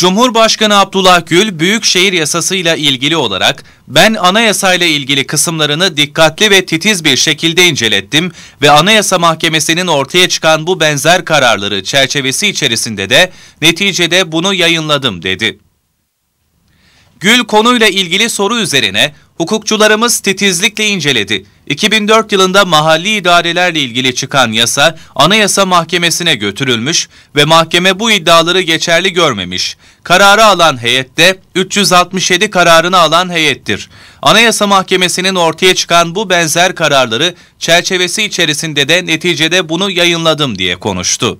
Cumhurbaşkanı Abdullah Gül, Büyükşehir Yasası'yla ilgili olarak ben anayasayla ilgili kısımlarını dikkatli ve titiz bir şekilde incelettim ve Anayasa Mahkemesi'nin ortaya çıkan bu benzer kararları çerçevesi içerisinde de neticede bunu yayınladım dedi. Gül konuyla ilgili soru üzerine hukukçularımız titizlikle inceledi. 2004 yılında mahalli idarelerle ilgili çıkan yasa Anayasa Mahkemesi'ne götürülmüş ve mahkeme bu iddiaları geçerli görmemiş. Kararı alan heyette 367 kararını alan heyettir. Anayasa Mahkemesi'nin ortaya çıkan bu benzer kararları çerçevesi içerisinde de neticede bunu yayınladım diye konuştu.